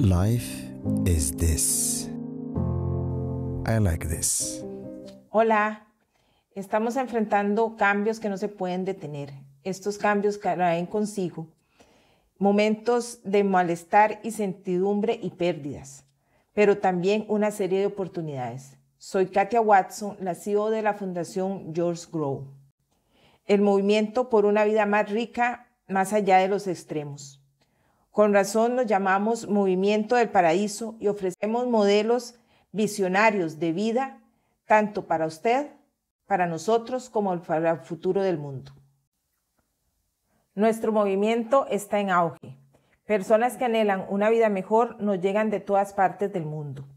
Life is this. I like this. Hola, estamos enfrentando cambios que no se pueden detener. Estos cambios traen consigo momentos de malestar, y sentidumbre y pérdidas, pero también una serie de oportunidades. Soy Katia Watson, la CEO de la Fundación George Grow. El movimiento por una vida más rica, más allá de los extremos. Con razón nos llamamos Movimiento del Paraíso y ofrecemos modelos visionarios de vida, tanto para usted, para nosotros, como para el futuro del mundo. Nuestro movimiento está en auge. Personas que anhelan una vida mejor nos llegan de todas partes del mundo.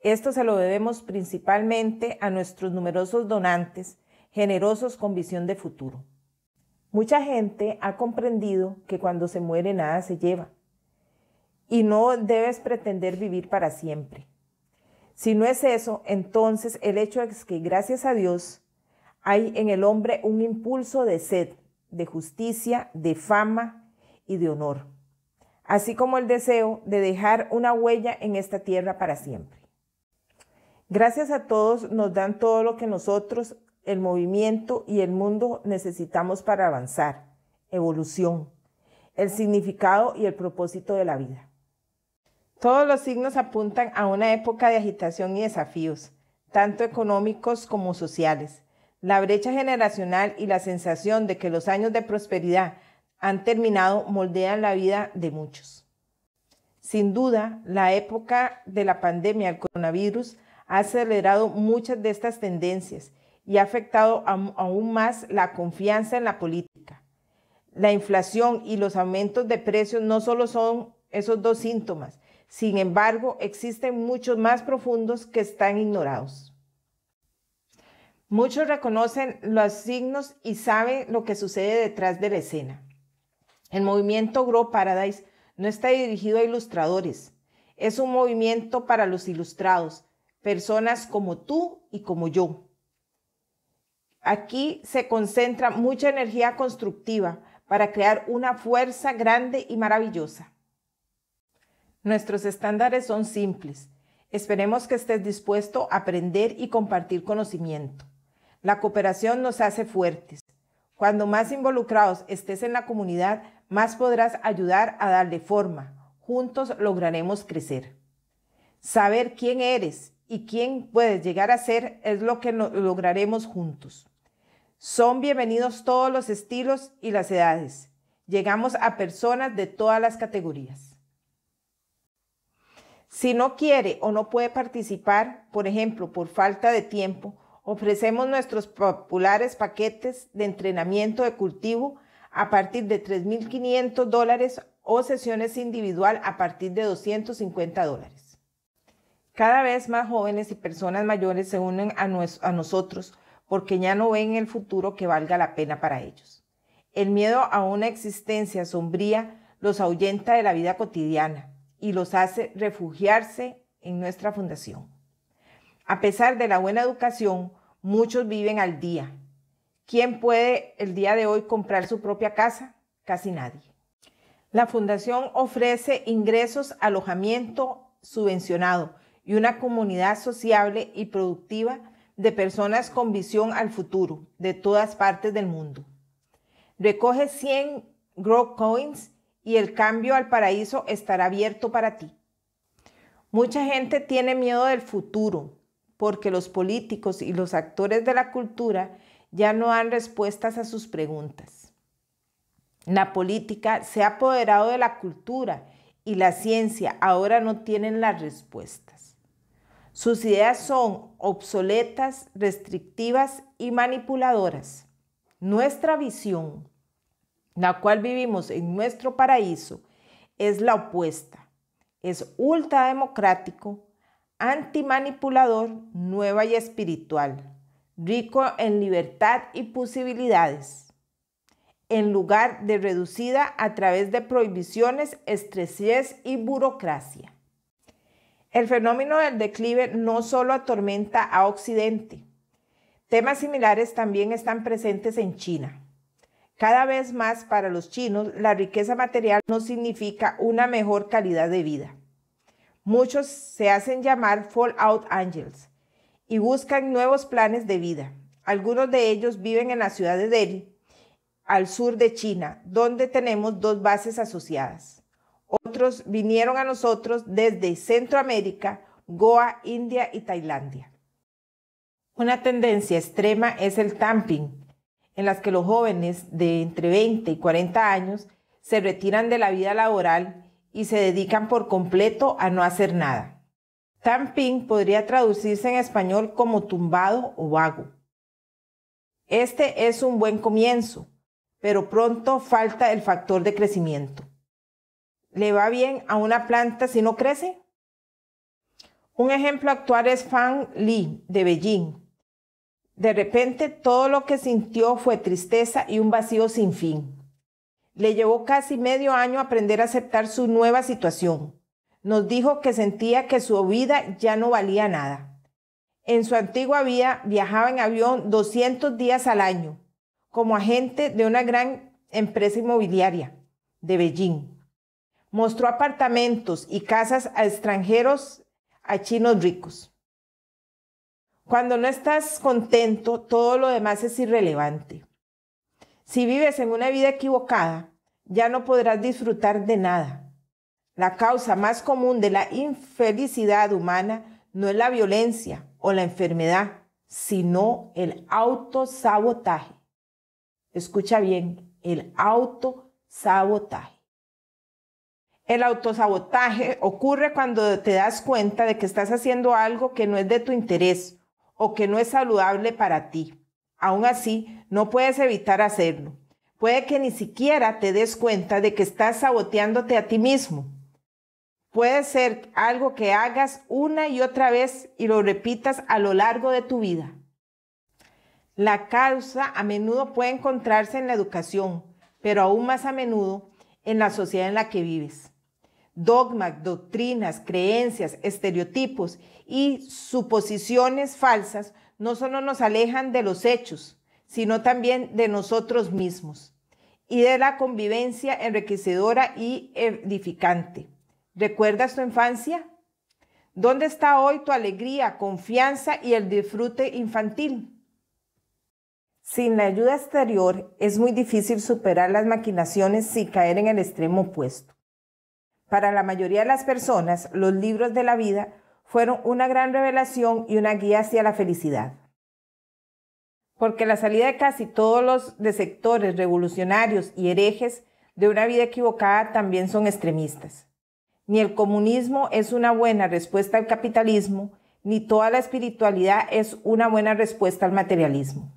Esto se lo debemos principalmente a nuestros numerosos donantes, generosos con visión de futuro. Mucha gente ha comprendido que cuando se muere nada se lleva, y no debes pretender vivir para siempre. Si no es eso, entonces el hecho es que gracias a Dios hay en el hombre un impulso de sed, de justicia, de fama y de honor, así como el deseo de dejar una huella en esta tierra para siempre. Gracias a todos nos dan todo lo que nosotros, el movimiento y el mundo necesitamos para avanzar, evolución, el significado y el propósito de la vida. Todos los signos apuntan a una época de agitación y desafíos, tanto económicos como sociales. La brecha generacional y la sensación de que los años de prosperidad han terminado moldean la vida de muchos. Sin duda, la época de la pandemia del coronavirus ha acelerado muchas de estas tendencias y ha afectado aún más la confianza en la política. La inflación y los aumentos de precios no solo son esos dos síntomas, sin embargo, existen muchos más profundos que están ignorados. Muchos reconocen los signos y saben lo que sucede detrás de la escena. El movimiento Grow Paradise no está dirigido a ilustradores. Es un movimiento para los ilustrados, personas como tú y como yo. Aquí se concentra mucha energía constructiva para crear una fuerza grande y maravillosa. Nuestros estándares son simples. Esperemos que estés dispuesto a aprender y compartir conocimiento. La cooperación nos hace fuertes. Cuando más involucrados estés en la comunidad, más podrás ayudar a darle forma. Juntos lograremos crecer. Saber quién eres y quién puedes llegar a ser es lo que lograremos juntos. Son bienvenidos todos los estilos y las edades. Llegamos a personas de todas las categorías. Si no quiere o no puede participar, por ejemplo, por falta de tiempo, ofrecemos nuestros populares paquetes de entrenamiento de cultivo a partir de 3.500 dólares o sesiones individual a partir de 250 dólares. Cada vez más jóvenes y personas mayores se unen a, a nosotros porque ya no ven el futuro que valga la pena para ellos. El miedo a una existencia sombría los ahuyenta de la vida cotidiana y los hace refugiarse en nuestra fundación. A pesar de la buena educación, muchos viven al día. ¿Quién puede el día de hoy comprar su propia casa? Casi nadie. La fundación ofrece ingresos, alojamiento subvencionado y una comunidad sociable y productiva de personas con visión al futuro de todas partes del mundo. Recoge 100 Grow Coins y el cambio al paraíso estará abierto para ti. Mucha gente tiene miedo del futuro porque los políticos y los actores de la cultura ya no dan respuestas a sus preguntas. La política se ha apoderado de la cultura y la ciencia ahora no tienen las respuestas. Sus ideas son obsoletas, restrictivas y manipuladoras. Nuestra visión la cual vivimos en nuestro paraíso, es la opuesta. Es ultrademocrático, antimanipulador, nueva y espiritual, rico en libertad y posibilidades, en lugar de reducida a través de prohibiciones, estresés y burocracia. El fenómeno del declive no solo atormenta a Occidente, temas similares también están presentes en China. Cada vez más para los chinos, la riqueza material no significa una mejor calidad de vida. Muchos se hacen llamar Fallout Angels y buscan nuevos planes de vida. Algunos de ellos viven en la ciudad de Delhi, al sur de China, donde tenemos dos bases asociadas. Otros vinieron a nosotros desde Centroamérica, Goa, India y Tailandia. Una tendencia extrema es el tamping, en las que los jóvenes de entre 20 y 40 años se retiran de la vida laboral y se dedican por completo a no hacer nada. Tamping podría traducirse en español como tumbado o vago. Este es un buen comienzo, pero pronto falta el factor de crecimiento. ¿Le va bien a una planta si no crece? Un ejemplo actual es Fan Li de Beijing, de repente todo lo que sintió fue tristeza y un vacío sin fin. Le llevó casi medio año aprender a aceptar su nueva situación. Nos dijo que sentía que su vida ya no valía nada. En su antigua vida viajaba en avión 200 días al año, como agente de una gran empresa inmobiliaria de Beijing. Mostró apartamentos y casas a extranjeros, a chinos ricos. Cuando no estás contento, todo lo demás es irrelevante. Si vives en una vida equivocada, ya no podrás disfrutar de nada. La causa más común de la infelicidad humana no es la violencia o la enfermedad, sino el autosabotaje. Escucha bien, el autosabotaje. El autosabotaje ocurre cuando te das cuenta de que estás haciendo algo que no es de tu interés o que no es saludable para ti. Aún así, no puedes evitar hacerlo. Puede que ni siquiera te des cuenta de que estás saboteándote a ti mismo. Puede ser algo que hagas una y otra vez y lo repitas a lo largo de tu vida. La causa a menudo puede encontrarse en la educación, pero aún más a menudo en la sociedad en la que vives dogmas, doctrinas, creencias, estereotipos y suposiciones falsas no solo nos alejan de los hechos, sino también de nosotros mismos y de la convivencia enriquecedora y edificante. ¿Recuerdas tu infancia? ¿Dónde está hoy tu alegría, confianza y el disfrute infantil? Sin la ayuda exterior es muy difícil superar las maquinaciones y caer en el extremo opuesto. Para la mayoría de las personas, los libros de la vida fueron una gran revelación y una guía hacia la felicidad. Porque la salida de casi todos los de sectores revolucionarios y herejes de una vida equivocada también son extremistas. Ni el comunismo es una buena respuesta al capitalismo, ni toda la espiritualidad es una buena respuesta al materialismo.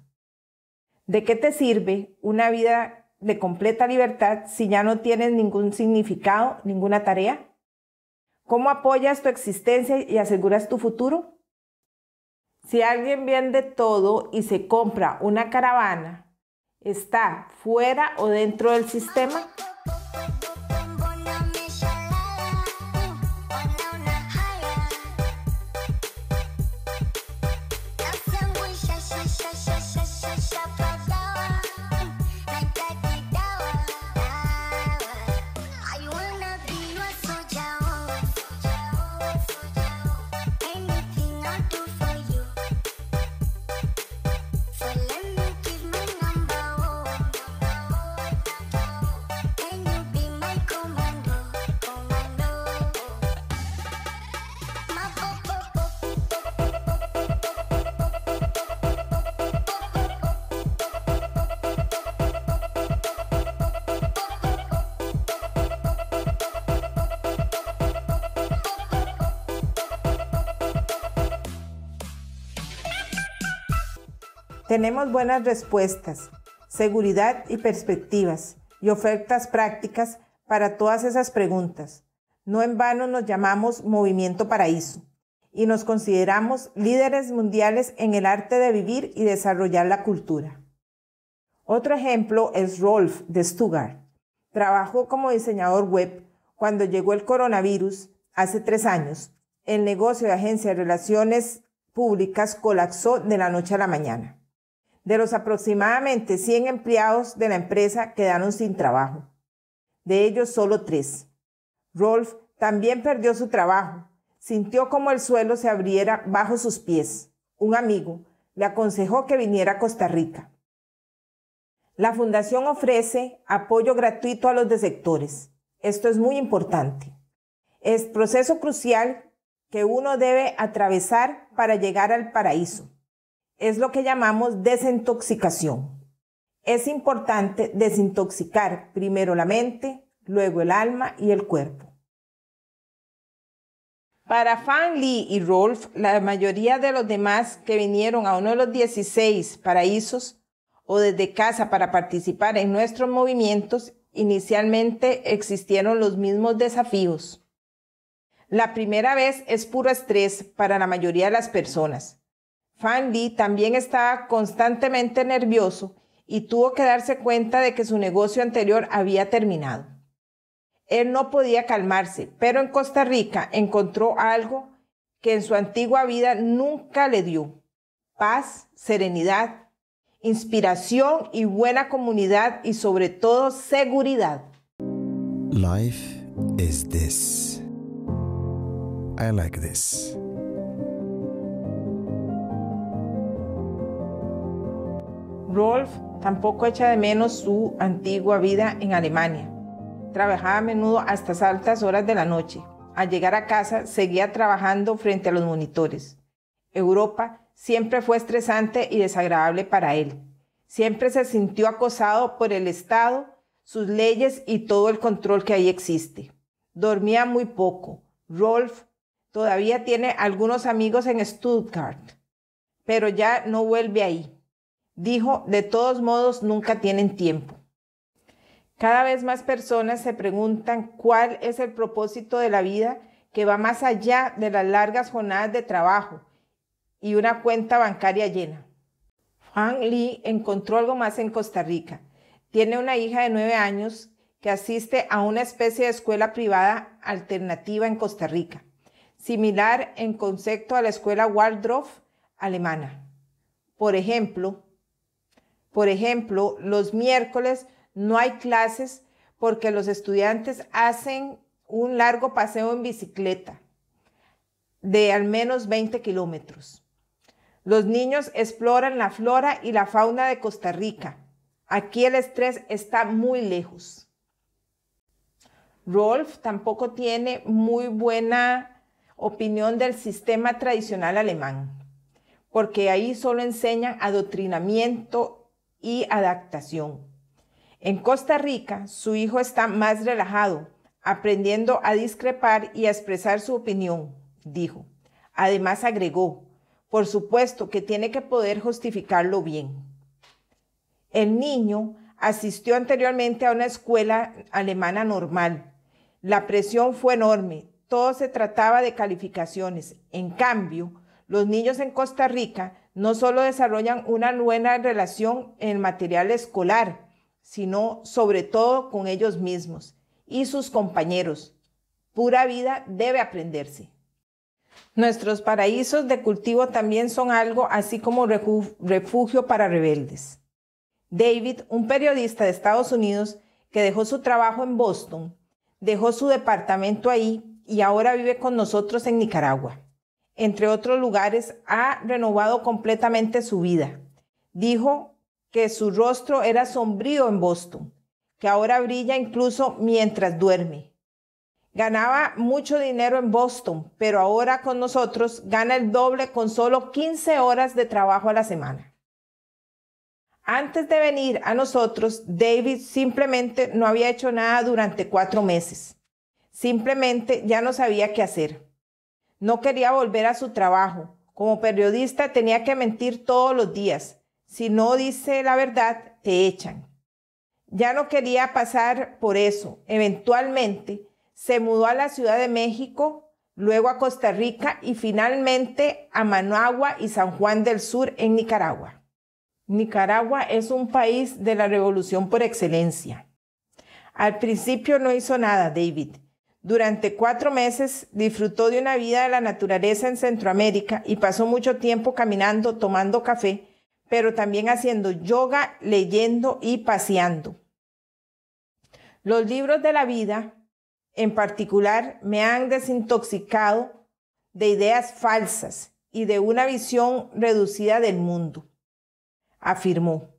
¿De qué te sirve una vida de completa libertad si ya no tienes ningún significado, ninguna tarea? ¿Cómo apoyas tu existencia y aseguras tu futuro? Si alguien vende todo y se compra una caravana, ¿está fuera o dentro del sistema? Tenemos buenas respuestas, seguridad y perspectivas y ofertas prácticas para todas esas preguntas. No en vano nos llamamos Movimiento Paraíso y nos consideramos líderes mundiales en el arte de vivir y desarrollar la cultura. Otro ejemplo es Rolf de Stuttgart. Trabajó como diseñador web cuando llegó el coronavirus hace tres años. El negocio de agencia de relaciones públicas colapsó de la noche a la mañana de los aproximadamente 100 empleados de la empresa quedaron sin trabajo. De ellos solo tres. Rolf también perdió su trabajo. Sintió como el suelo se abriera bajo sus pies. Un amigo le aconsejó que viniera a Costa Rica. La fundación ofrece apoyo gratuito a los desectores. Esto es muy importante. Es proceso crucial que uno debe atravesar para llegar al paraíso es lo que llamamos desintoxicación. Es importante desintoxicar primero la mente, luego el alma y el cuerpo. Para Fan Lee y Rolf, la mayoría de los demás que vinieron a uno de los 16 paraísos o desde casa para participar en nuestros movimientos, inicialmente existieron los mismos desafíos. La primera vez es puro estrés para la mayoría de las personas. Fandy también estaba constantemente nervioso y tuvo que darse cuenta de que su negocio anterior había terminado. Él no podía calmarse, pero en Costa Rica encontró algo que en su antigua vida nunca le dio. Paz, serenidad, inspiración y buena comunidad y sobre todo seguridad. Life is this. I like this. Rolf tampoco echa de menos su antigua vida en Alemania. Trabajaba a menudo hasta las altas horas de la noche. Al llegar a casa seguía trabajando frente a los monitores. Europa siempre fue estresante y desagradable para él. Siempre se sintió acosado por el Estado, sus leyes y todo el control que ahí existe. Dormía muy poco. Rolf todavía tiene algunos amigos en Stuttgart, pero ya no vuelve ahí. Dijo, de todos modos, nunca tienen tiempo. Cada vez más personas se preguntan cuál es el propósito de la vida que va más allá de las largas jornadas de trabajo y una cuenta bancaria llena. Fang Lee encontró algo más en Costa Rica. Tiene una hija de nueve años que asiste a una especie de escuela privada alternativa en Costa Rica, similar en concepto a la escuela Waldorf alemana. Por ejemplo, por ejemplo, los miércoles no hay clases porque los estudiantes hacen un largo paseo en bicicleta de al menos 20 kilómetros. Los niños exploran la flora y la fauna de Costa Rica. Aquí el estrés está muy lejos. Rolf tampoco tiene muy buena opinión del sistema tradicional alemán, porque ahí solo enseñan adoctrinamiento y adaptación. En Costa Rica, su hijo está más relajado, aprendiendo a discrepar y a expresar su opinión, dijo. Además agregó, por supuesto que tiene que poder justificarlo bien. El niño asistió anteriormente a una escuela alemana normal. La presión fue enorme, todo se trataba de calificaciones. En cambio, los niños en Costa Rica no solo desarrollan una buena relación en el material escolar, sino sobre todo con ellos mismos y sus compañeros. Pura vida debe aprenderse. Nuestros paraísos de cultivo también son algo así como refugio para rebeldes. David, un periodista de Estados Unidos que dejó su trabajo en Boston, dejó su departamento ahí y ahora vive con nosotros en Nicaragua entre otros lugares, ha renovado completamente su vida. Dijo que su rostro era sombrío en Boston, que ahora brilla incluso mientras duerme. Ganaba mucho dinero en Boston, pero ahora con nosotros gana el doble con solo 15 horas de trabajo a la semana. Antes de venir a nosotros, David simplemente no había hecho nada durante cuatro meses. Simplemente ya no sabía qué hacer. No quería volver a su trabajo. Como periodista tenía que mentir todos los días. Si no dice la verdad, te echan. Ya no quería pasar por eso. Eventualmente se mudó a la Ciudad de México, luego a Costa Rica y finalmente a Managua y San Juan del Sur en Nicaragua. Nicaragua es un país de la revolución por excelencia. Al principio no hizo nada David durante cuatro meses disfrutó de una vida de la naturaleza en Centroamérica y pasó mucho tiempo caminando, tomando café, pero también haciendo yoga, leyendo y paseando. Los libros de la vida, en particular, me han desintoxicado de ideas falsas y de una visión reducida del mundo, afirmó.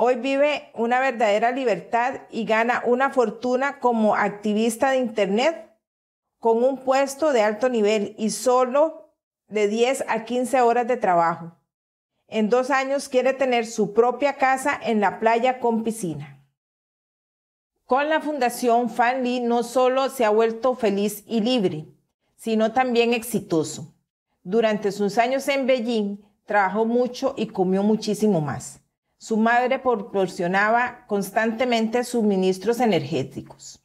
Hoy vive una verdadera libertad y gana una fortuna como activista de Internet con un puesto de alto nivel y solo de 10 a 15 horas de trabajo. En dos años quiere tener su propia casa en la playa con piscina. Con la fundación, Fan Lee no solo se ha vuelto feliz y libre, sino también exitoso. Durante sus años en Beijing, trabajó mucho y comió muchísimo más. Su madre proporcionaba constantemente suministros energéticos.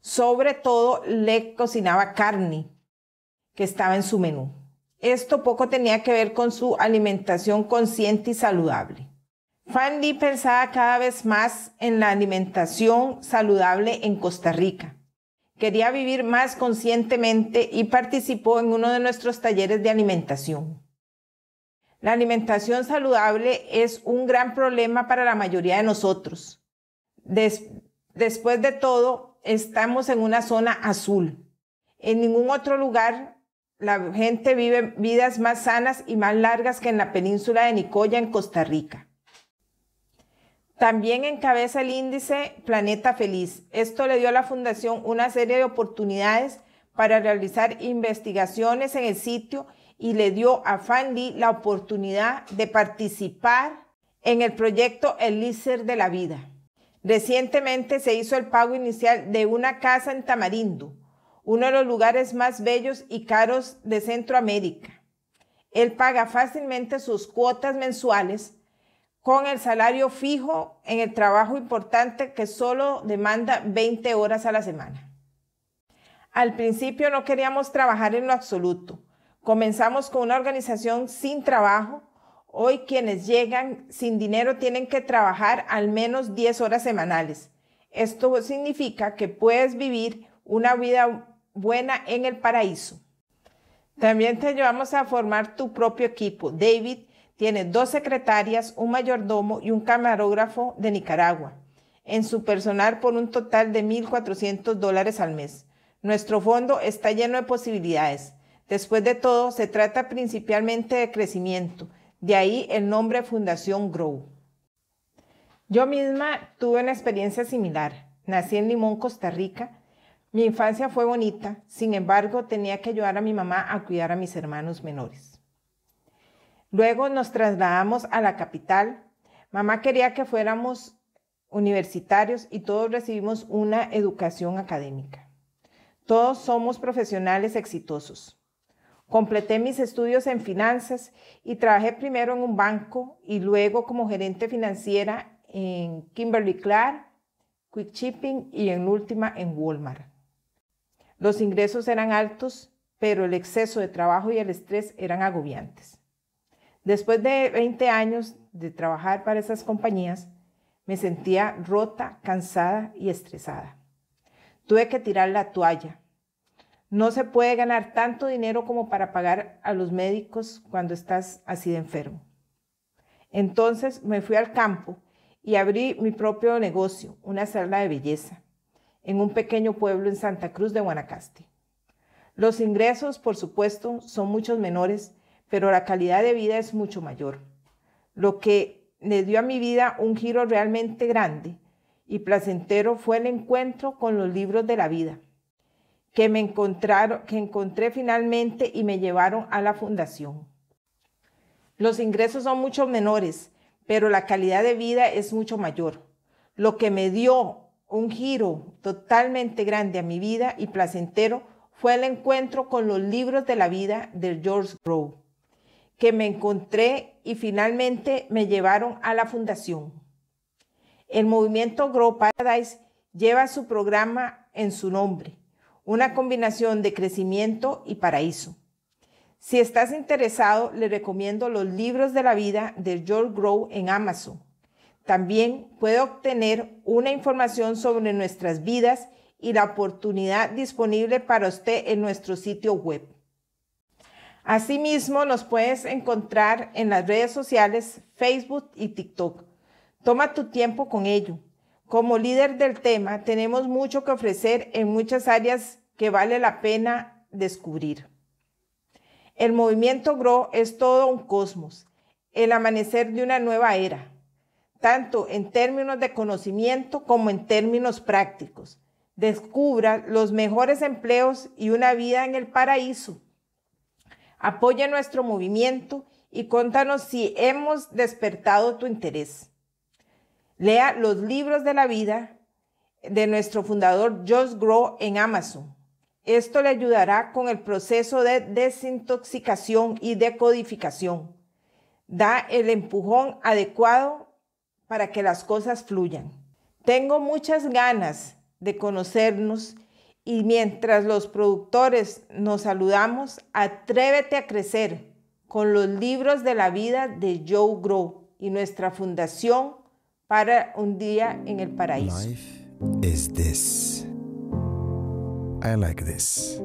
Sobre todo le cocinaba carne que estaba en su menú. Esto poco tenía que ver con su alimentación consciente y saludable. Fandy pensaba cada vez más en la alimentación saludable en Costa Rica. Quería vivir más conscientemente y participó en uno de nuestros talleres de alimentación. La alimentación saludable es un gran problema para la mayoría de nosotros. después de todo, estamos en una zona azul. En ningún otro lugar la gente vive vidas más sanas y más largas que en la península de Nicoya, en Costa Rica. También encabeza el índice Planeta Feliz. Esto le dio a la Fundación una serie de oportunidades para realizar investigaciones en el sitio y le dio a Fanny la oportunidad de participar en el proyecto El Elíser de la Vida. Recientemente se hizo el pago inicial de una casa en Tamarindo, uno de los lugares más bellos y caros de Centroamérica. Él paga fácilmente sus cuotas mensuales con el salario fijo en el trabajo importante que solo demanda 20 horas a la semana. Al principio no queríamos trabajar en lo absoluto Comenzamos con una organización sin trabajo. Hoy quienes llegan sin dinero tienen que trabajar al menos 10 horas semanales. Esto significa que puedes vivir una vida buena en el paraíso. También te llevamos a formar tu propio equipo. David tiene dos secretarias, un mayordomo y un camarógrafo de Nicaragua en su personal por un total de 1.400 dólares al mes. Nuestro fondo está lleno de posibilidades. Después de todo, se trata principalmente de crecimiento, de ahí el nombre Fundación Grow. Yo misma tuve una experiencia similar. Nací en Limón, Costa Rica. Mi infancia fue bonita, sin embargo tenía que ayudar a mi mamá a cuidar a mis hermanos menores. Luego nos trasladamos a la capital. Mamá quería que fuéramos universitarios y todos recibimos una educación académica. Todos somos profesionales exitosos. Completé mis estudios en finanzas y trabajé primero en un banco y luego como gerente financiera en Kimberly Clark, Quick Shipping y en última en Walmart. Los ingresos eran altos, pero el exceso de trabajo y el estrés eran agobiantes. Después de 20 años de trabajar para esas compañías, me sentía rota, cansada y estresada. Tuve que tirar la toalla no se puede ganar tanto dinero como para pagar a los médicos cuando estás así de enfermo. Entonces me fui al campo y abrí mi propio negocio, una sala de belleza, en un pequeño pueblo en Santa Cruz de Guanacaste. Los ingresos, por supuesto, son muchos menores, pero la calidad de vida es mucho mayor, lo que le dio a mi vida un giro realmente grande y placentero fue el encuentro con los libros de la vida que me encontraron, que encontré finalmente y me llevaron a la fundación. Los ingresos son mucho menores, pero la calidad de vida es mucho mayor, lo que me dio un giro totalmente grande a mi vida y placentero fue el encuentro con los libros de la vida de George Rowe, que me encontré y finalmente me llevaron a la fundación. El movimiento Grow Paradise lleva su programa en su nombre, una combinación de crecimiento y paraíso. Si estás interesado, le recomiendo los libros de la vida de George Grow en Amazon. También puede obtener una información sobre nuestras vidas y la oportunidad disponible para usted en nuestro sitio web. Asimismo, nos puedes encontrar en las redes sociales Facebook y TikTok. Toma tu tiempo con ello. Como líder del tema, tenemos mucho que ofrecer en muchas áreas que vale la pena descubrir. El movimiento GROW es todo un cosmos, el amanecer de una nueva era, tanto en términos de conocimiento como en términos prácticos. Descubra los mejores empleos y una vida en el paraíso. Apoya nuestro movimiento y contanos si hemos despertado tu interés. Lea los libros de la vida de nuestro fundador Josh Grow en Amazon. Esto le ayudará con el proceso de desintoxicación y decodificación. Da el empujón adecuado para que las cosas fluyan. Tengo muchas ganas de conocernos y mientras los productores nos saludamos, atrévete a crecer con los libros de la vida de Joe Grow y nuestra fundación para un día en el paraíso. I like this.